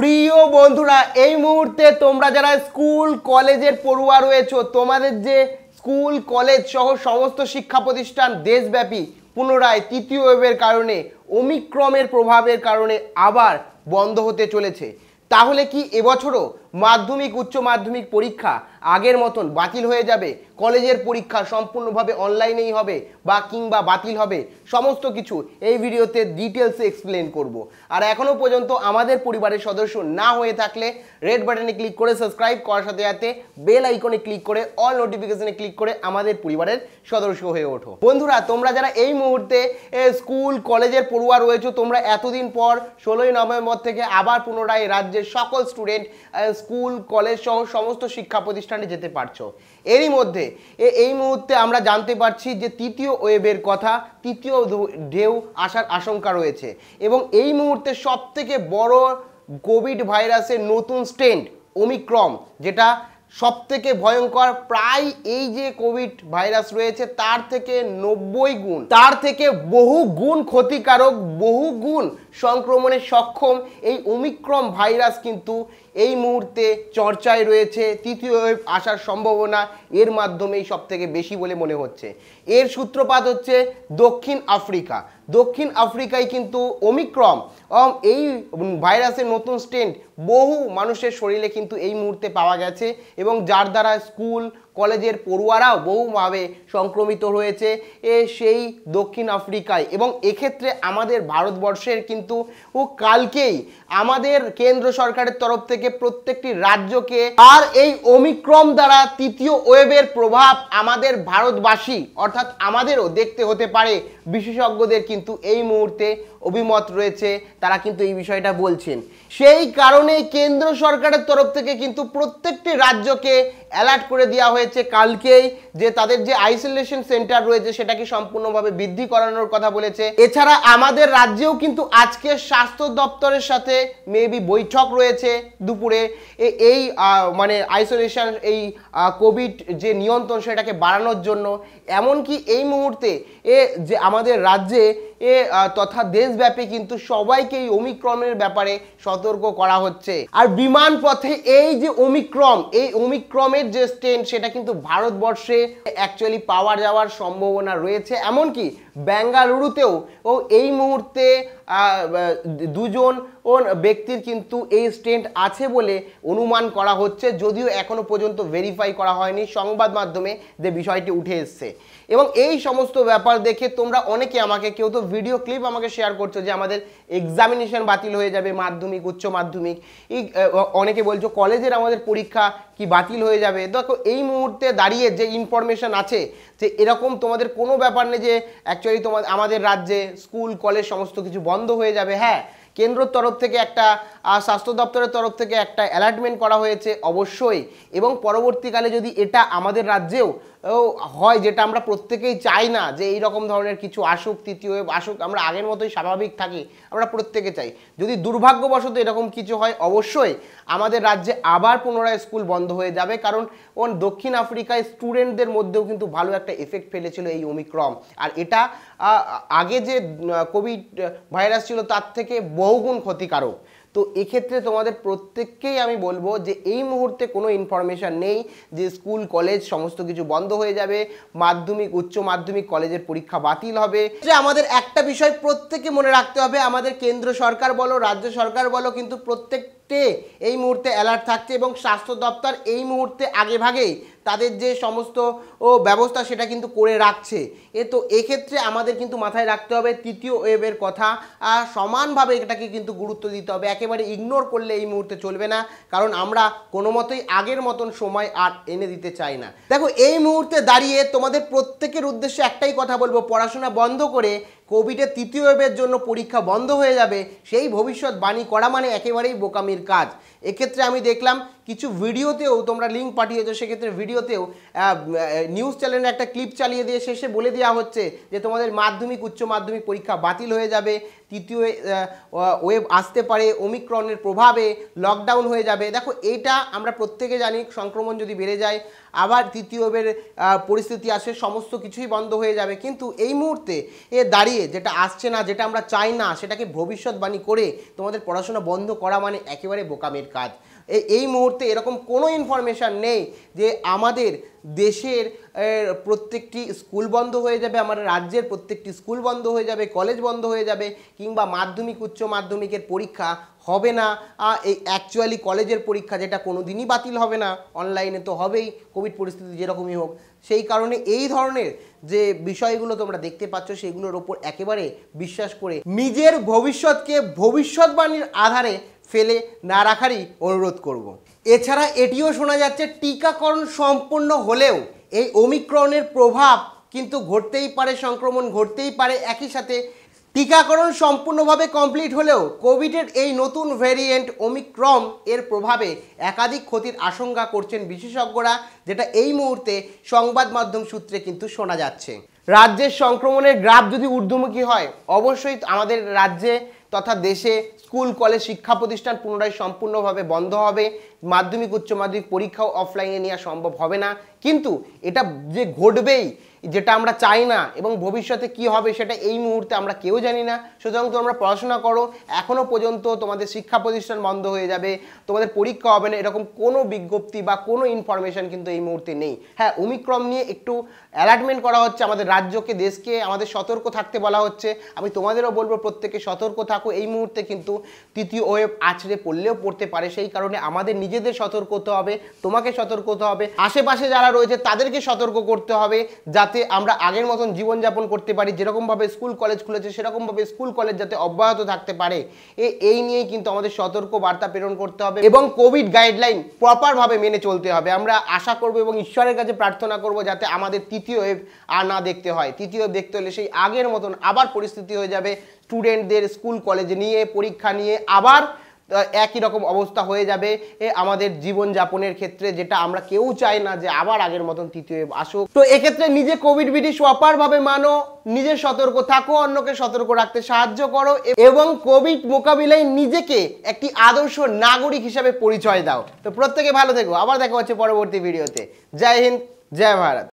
প্রিয় বন্ধুরা এই মুহূর্তে তোমরা যারা স্কুল কলেজের পড়ুয়া রয়েছ তোমাদের যে স্কুল কলেজ সহ সমস্ত শিক্ষা প্রতিষ্ঠান দেশব্যাপী পুনরায় তৃতীয় ওয়েভের কারণে অমিক্রমের প্রভাবের কারণে আবার বন্ধ হতে চলেছে তাহলে কি এবছরও মাধ্যমিক উচ্চ মাধ্যমিক পরীক্ষা আগের মতন বাতিল হয়ে যাবে কলেজের পরীক্ষা সম্পূর্ণভাবে অনলাইনেই হবে বা কিংবা বাতিল হবে সমস্ত কিছু এই ভিডিওতে ডিটেলসে এক্সপ্লেন করব। আর এখনও পর্যন্ত আমাদের পরিবারের সদস্য না হয়ে থাকলে রেড বাটনে ক্লিক করে সাবস্ক্রাইব করার সাথে সাথে বেল আইকনে ক্লিক করে অল নোটিফিকেশনে ক্লিক করে আমাদের পরিবারের সদস্য হয়ে ওঠো বন্ধুরা তোমরা যারা এই মুহূর্তে স্কুল কলেজের পড়ুয়া রয়েছো তোমরা এতদিন পর ষোলোই নভেম্বর থেকে আবার পুনরায় রাজ্যের সকল স্টুডেন্ট স্কুল কলেজ সহ সমস্ত শিক্ষা প্রতিষ্ঠানে যেতে পারছো এরই মধ্যে এই মুহূর্তে আমরা জানতে পারছি যে তৃতীয় ওয়েবের কথা তৃতীয় ঢেউ আসার আশঙ্কা রয়েছে এবং এই মুহূর্তে সবথেকে বড় কোভিড ভাইরাসের নতুন স্ট্রেন্ড ওমিক্রম যেটা সবথেকে ভয়ঙ্কর প্রায় এই যে কোভিড ভাইরাস রয়েছে তার থেকে নব্বই গুণ তার থেকে বহু গুণ ক্ষতিকারক বহু গুণ সংক্রমণে সক্ষম এই ওমিক্রম ভাইরাস কিন্তু এই মুহূর্তে চর্চায় রয়েছে তৃতীয় ওয়েভ আসার সম্ভাবনা এর মাধ্যমেই সব থেকে বেশি বলে মনে হচ্ছে এর সূত্রপাত হচ্ছে দক্ষিণ আফ্রিকা দক্ষিণ আফ্রিকায় কিন্তু ওমিক্রম এই ভাইরাসের নতুন স্টেন্ট বহু মানুষের শরীরে কিন্তু এই মুহূর্তে পাওয়া গেছে এবং যার দ্বারা স্কুল কলেজের পড়ুয়ারাও বহুভাবে সংক্রমিত হয়েছে এ সেই দক্ষিণ আফ্রিকায় এবং এক্ষেত্রে আমাদের ভারতবর্ষের কিন্তু ও কালকেই আমাদের কেন্দ্র সরকারের তরফ থেকে প্রত্যেকটি রাজ্যকে আর এই অমিক্রম দ্বারা তৃতীয় ওয়েবের প্রভাব আমাদের ভারতবাসী অর্থাৎ আমাদেরও দেখতে হতে পারে বিশেষজ্ঞদের কিন্তু এই মুহূর্তে অভিমত রয়েছে তারা কিন্তু এই বিষয়টা বলছেন সেই কারণে কেন্দ্র সরকারের তরফ থেকে কিন্তু প্রত্যেকটি রাজ্যকে অ্যালার্ট করে দেওয়া হয়েছে কালকেই যে তাদের যে আইসোলেশন সেন্টার রয়েছে সেটাকে সম্পূর্ণভাবে বৃদ্ধি করানোর কথা বলেছে এছাড়া আমাদের রাজ্যেও কিন্তু আজকে স্বাস্থ্য দপ্তরের সাথে মেবি বৈঠক রয়েছে দুপুরে এই মানে আইসোলেশন এই কোভিড যে নিয়ন্ত্রণ সেটাকে বাড়ানোর জন্য এমনকি এই মুহূর্তে এ যে আমাদের রাজ্যে এ তথা দেশ দেশব্যাপী কিন্তু সবাইকে এই ওমিক্রনের ব্যাপারে সতর্ক করা হচ্ছে আর বিমান পথে এই যে ওমিক্রম এই ওমিক্রমের যে স্টেন সেটা কিন্তু ভারতবর্ষে অ্যাকচুয়ালি পাওয়া যাওয়ার সম্ভাবনা রয়েছে এমনকি বেঙ্গালুরুতেও ও এই মুহূর্তে দুজন ব্যক্তির কিন্তু এই স্টেন্ট আছে বলে অনুমান করা হচ্ছে যদিও এখনও পর্যন্ত ভেরিফাই করা হয়নি সংবাদ মাধ্যমে যে বিষয়টি উঠে এসছে এবং এই সমস্ত ব্যাপার দেখে তোমরা অনেকে আমাকে কেউ তো ভিডিও ক্লিপ আমাকে শেয়ার করছো যে আমাদের এক্সামিনেশন বাতিল হয়ে যাবে মাধ্যমিক উচ্চ মাধ্যমিক অনেকে বলছো কলেজের আমাদের পরীক্ষা কি বাতিল হয়ে যাবে দেখো এই মুহূর্তে দাঁড়িয়ে যে ইনফরমেশান আছে যে এরকম তোমাদের কোনো ব্যাপার নেই যে অ্যাকচুয়ালি তোমাদের আমাদের রাজ্যে স্কুল কলেজ সমস্ত কিছু বন্ধ হয়ে যাবে হ্যাঁ কেন্দ্রর তরফ থেকে একটা আর স্বাস্থ্য দপ্তরের তরফ থেকে একটা অ্যালার্টমেন্ট করা হয়েছে অবশ্যই এবং পরবর্তীকালে যদি এটা আমাদের রাজ্যেও হয় যেটা আমরা প্রত্যেকেই চাই না যে এই রকম ধরনের কিছু আসুক তৃতীয় আসুক আমরা আগের মতোই স্বাভাবিক থাকি আমরা প্রত্যেকে চাই যদি দুর্ভাগ্যবশত এরকম কিছু হয় অবশ্যই আমাদের রাজ্যে আবার পুনরায় স্কুল বন্ধ হয়ে যাবে কারণ ওন দক্ষিণ আফ্রিকায় স্টুডেন্টদের মধ্যেও কিন্তু ভালো একটা এফেক্ট ফেলেছিল এই অমিক্রম আর এটা আগে যে কোভিড ভাইরাস ছিল তার থেকে বহুগুণ ক্ষতিকারক তো এক্ষেত্রে তোমাদের প্রত্যেককেই আমি বলবো যে এই মুহূর্তে কোনো ইনফরমেশান নেই যে স্কুল কলেজ সমস্ত কিছু বন্ধ হয়ে যাবে মাধ্যমিক উচ্চ মাধ্যমিক কলেজের পরীক্ষা বাতিল হবে যে আমাদের একটা বিষয় প্রত্যেকে মনে রাখতে হবে আমাদের কেন্দ্র সরকার বলো রাজ্য সরকার বলো কিন্তু প্রত্যেক মুহূর্তে এই মুহূর্তে অ্যালার্ট থাকছে এবং স্বাস্থ্য দপ্তর এই মুহূর্তে আগেভাগেই তাদের যে সমস্ত ও ব্যবস্থা সেটা কিন্তু করে রাখছে এ তো এক্ষেত্রে আমাদের কিন্তু মাথায় রাখতে হবে তৃতীয় ওয়েবের কথা সমানভাবে এটাকে কিন্তু গুরুত্ব দিতে হবে একেবারে ইগনোর করলে এই মুহূর্তে চলবে না কারণ আমরা কোনো মতোই আগের মতন সময় আর এনে দিতে চাই না দেখো এই মুহূর্তে দাঁড়িয়ে তোমাদের প্রত্যেকের উদ্দেশ্যে একটাই কথা বলবো পড়াশোনা বন্ধ করে কোভিডের তৃতীয় ওয়েভের জন্য পরীক্ষা বন্ধ হয়ে যাবে সেই ভবিষ্যৎ বাণী করা মানে একেবারেই বোকামির কাজ এক্ষেত্রে আমি দেখলাম কিছু ভিডিওতেও তোমরা লিঙ্ক পাঠিয়েছো সেক্ষেত্রে ভিডিওতেও নিউজ চ্যানেলে একটা ক্লিপ চালিয়ে দিয়ে শেষে বলে দেওয়া হচ্ছে যে তোমাদের মাধ্যমিক উচ্চ মাধ্যমিক পরীক্ষা বাতিল হয়ে যাবে তৃতীয় ওয়েব আসতে পারে ওমিক্রনের প্রভাবে লকডাউন হয়ে যাবে দেখো এইটা আমরা প্রত্যেকে জানি সংক্রমণ যদি বেড়ে যায় আবার তৃতীয় ওয়েভের পরিস্থিতি আসে সমস্ত কিছুই বন্ধ হয়ে যাবে কিন্তু এই মুহূর্তে এ দাঁড়িয়ে যেটা আসছে না যেটা আমরা চাই না সেটাকে ভবিষ্যৎবাণী করে তোমাদের পড়াশোনা বন্ধ করা মানে একেবারে বোকামের কাজ এই মুহূর্তে এরকম কোনো ইনফরমেশান নেই যে আমাদের দেশের প্রত্যেকটি স্কুল বন্ধ হয়ে যাবে আমাদের রাজ্যের প্রত্যেকটি স্কুল বন্ধ হয়ে যাবে কলেজ বন্ধ হয়ে যাবে কিংবা মাধ্যমিক উচ্চ মাধ্যমিকের পরীক্ষা হবে না এই অ্যাকচুয়ালি কলেজের পরীক্ষা যেটা কোনো দিনই বাতিল হবে না অনলাইনে তো হবেই কোভিড পরিস্থিতি যেরকমই হোক সেই কারণে এই ধরনের যে বিষয়গুলো তোমরা দেখতে পাচ্ছ সেগুলোর ওপর একেবারে বিশ্বাস করে নিজের ভবিষ্যৎকে ভবিষ্যৎবাণীর আধারে ফেলে না রাখারই অনুরোধ করব। এছাড়া এটিও শোনা যাচ্ছে টিকাকরণ সম্পূর্ণ হলেও এই ওমিক্রনের প্রভাব কিন্তু ঘটতেই পারে সংক্রমণ ঘটতেই পারে একই সাথে টিকাকরণ সম্পূর্ণভাবে কমপ্লিট হলেও কোভিডের এই নতুন ভেরিয়েন্ট ওমিক্রম এর প্রভাবে একাধিক ক্ষতির আশঙ্কা করছেন বিশেষজ্ঞরা যেটা এই মুহূর্তে সংবাদ মাধ্যম সূত্রে কিন্তু শোনা যাচ্ছে রাজ্যের সংক্রমণের গ্রাফ যদি ঊর্ধ্বমুখী হয় অবশ্যই আমাদের রাজ্যে তথা দেশে স্কুল কলেজ শিক্ষা প্রতিষ্ঠান পুনরায় সম্পূর্ণভাবে বন্ধ হবে মাধ্যমিক উচ্চ মাধ্যমিক পরীক্ষাও অফলাইনে নেওয়া সম্ভব হবে না কিন্তু এটা যে ঘটবেই যেটা আমরা চাই না এবং ভবিষ্যতে কি হবে সেটা এই মুহূর্তে আমরা কেউ জানি না সুতরাং তোমরা পড়াশোনা করো এখনও পর্যন্ত তোমাদের শিক্ষা প্রতিষ্ঠান বন্ধ হয়ে যাবে তোমাদের পরীক্ষা হবে না এরকম কোনো বিজ্ঞপ্তি বা কোনো ইনফরমেশান কিন্তু এই মুহূর্তে নেই হ্যাঁ ওমিক্রম নিয়ে একটু অ্যালার্টমেন্ট করা হচ্ছে আমাদের রাজ্যকে দেশকে আমাদের সতর্ক থাকতে বলা হচ্ছে আমি তোমাদেরও বলবো প্রত্যেকে সতর্ক থাকো এই মুহূর্তে কিন্তু তৃতীয় ওয়েব আছড়ে পড়লেও পড়তে পারে সেই কারণে আমাদের নিজেদের সতর্ক হতে হবে তোমাকে সতর্ক হতে হবে আশেপাশে যারা রয়েছে তাদেরকে সতর্ক করতে হবে যাতে যাতে আমরা আগের মতন জীবনযাপন করতে পারি যেরকমভাবে স্কুল কলেজ খুলেছে সেরকমভাবে স্কুল কলেজ যাতে অব্যাহত থাকতে পারে এই নিয়েই কিন্তু আমাদের সতর্ক বার্তা প্রেরণ করতে হবে এবং কোভিড গাইডলাইন প্রপারভাবে মেনে চলতে হবে আমরা আশা করব এবং ঈশ্বরের কাছে প্রার্থনা করব যাতে আমাদের তৃতীয় ওয়েভ আর না দেখতে হয় তৃতীয় ওয়েভ দেখতে হলে সেই আগের মতন আবার পরিস্থিতি হয়ে যাবে স্টুডেন্টদের স্কুল কলেজ নিয়ে পরীক্ষা নিয়ে আবার একই রকম অবস্থা হয়ে যাবে আমাদের জীবন যাপনের ক্ষেত্রে যেটা আমরা কেউ চাই না যে আবার আগের মতন তৃতীয় আসুক তো এক্ষেত্রে নিজে কোভিড বিধি সোয়াপারভাবে মানো নিজে সতর্ক থাকো অন্যকে সতর্ক রাখতে সাহায্য করো এবং কোভিড মোকাবিলায় নিজেকে একটি আদর্শ নাগরিক হিসাবে পরিচয় দাও তো প্রত্যেকে ভালো থেকো আবার দেখা হচ্ছে পরবর্তী ভিডিওতে জয় হিন্দ জয় ভারত